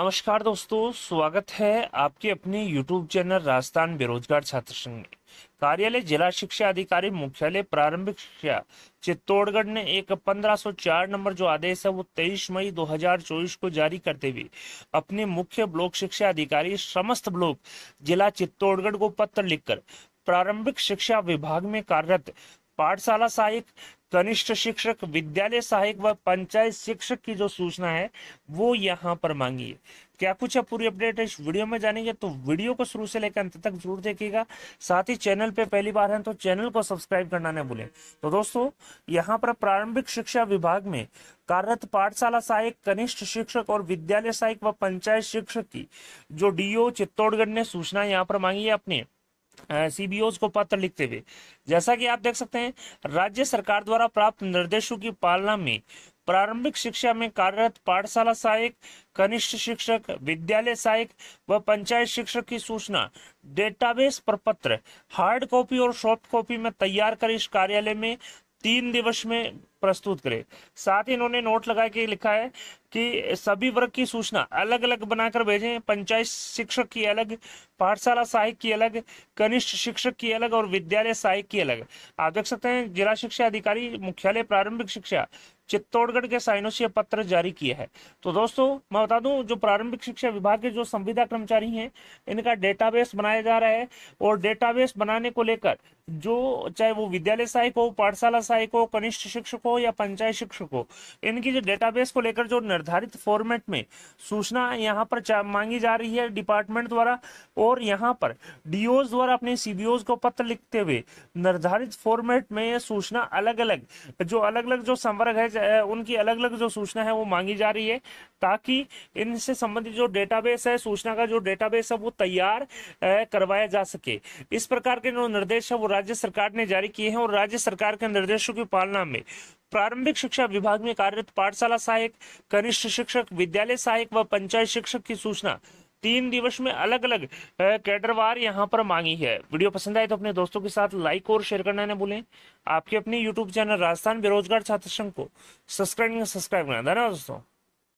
नमस्कार दोस्तों स्वागत है आपके अपने यूट्यूब चैनल राजस्थान बेरोजगार छात्र संघ में कार्यालय जिला शिक्षा अधिकारी मुख्यालय प्रारंभिक शिक्षा चित्तौड़गढ़ ने एक 1504 नंबर जो आदेश है वो 23 मई 2024 को जारी करते हुए अपने मुख्य ब्लॉक शिक्षा अधिकारी समस्त ब्लॉक जिला चित्तौड़गढ़ को पत्र लिखकर प्रारंभिक शिक्षा विभाग में कार्यरत पाठशाला सहायक कनिष्ठ शिक्षक विद्यालय सहायक व पंचायत शिक्षक की जो सूचना है वो यहाँ पर मांगी है क्या कुछ है पूरी अपडेट इस वीडियो में जानेंगे तो वीडियो को शुरू से लेकर अंत तक जरूर देखिएगा साथ ही चैनल पे पहली बार हैं तो चैनल को सब्सक्राइब करना न भूलें तो दोस्तों यहाँ पर प्रारंभिक शिक्षा विभाग में कार्यरत पाठशाला सहायक कनिष्ठ शिक्षक और विद्यालय सहायक व पंचायत शिक्षक की जो डीओ चित्तौड़गढ़ ने सूचना यहाँ पर मांगी है अपने सीबीओ को पत्र लिखते हुए जैसा कि आप देख सकते हैं राज्य सरकार द्वारा प्राप्त निर्देशों की पालना में प्रारंभिक शिक्षा में कार्यरत पाठशाला सहायक कनिष्ठ शिक्षक विद्यालय सहायक व पंचायत शिक्षक की सूचना डेटाबेस पर पत्र हार्ड कॉपी और सॉफ्ट कॉपी में तैयार कर इस कार्यालय में तीन दिवस में प्रस्तुत करे साथ ही इन्होंने नोट लगा के लिखा है कि सभी वर्ग की सूचना अलग अलग बनाकर भेजें पंचायत शिक्षक की अलग पाठशाला सहायक की अलग कनिष्ठ शिक्षक की अलग और विद्यालय सहायक की अलग आप देख सकते हैं जिला शिक्षा अधिकारी मुख्यालय प्रारंभिक शिक्षा चित्तौड़गढ़ के साइनोस पत्र जारी किया है तो दोस्तों मैं बता दूं जो प्रारंभिक शिक्षा विभाग के जो संविदा कर्मचारी हैं इनका डेटाबेस बनाया जा रहा है और डेटाबेस बनाने को लेकर जो चाहे वो विद्यालय सहायक हो पाठशाला सहायक हो कनिष्ठ शिक्षक हो या पंचायत शिक्षक हो इनकी जो डेटाबेस को लेकर जो निर्धारित फॉर्मेट में सूचना यहाँ पर मांगी जा रही है डिपार्टमेंट द्वारा और यहाँ पर डीओ द्वारा अपने सीबीओज को पत्र लिखते हुए निर्धारित फॉर्मेट में सूचना अलग अलग जो अलग अलग जो संवर्ग है उनकी अलग अलग जो सूचना है वो मांगी जा रही है ताकि इनसे संबंधित जो डेटाबेस है सूचना का जो डेटाबेस है वो तैयार करवाया जा सके इस प्रकार के जो निर्देश है वो राज्य सरकार ने जारी किए हैं और राज्य सरकार के निर्देशों की पालना में प्रारंभिक शिक्षा विभाग में कार्यरत पाठशाला सहायक कनिष्ठ शिक्षक विद्यालय सहायक व पंचायत शिक्षक की सूचना तीन दिवस में अलग अलग कैडरवार यहाँ पर मांगी है वीडियो पसंद आए तो अपने दोस्तों के साथ लाइक और शेयर करना ना भूलें आपके अपने यूट्यूब चैनल राजस्थान बेरोजगार छात्र संघ को सब्सक्राइब सब्सक्राइब करना धन्यवाद दोस्तों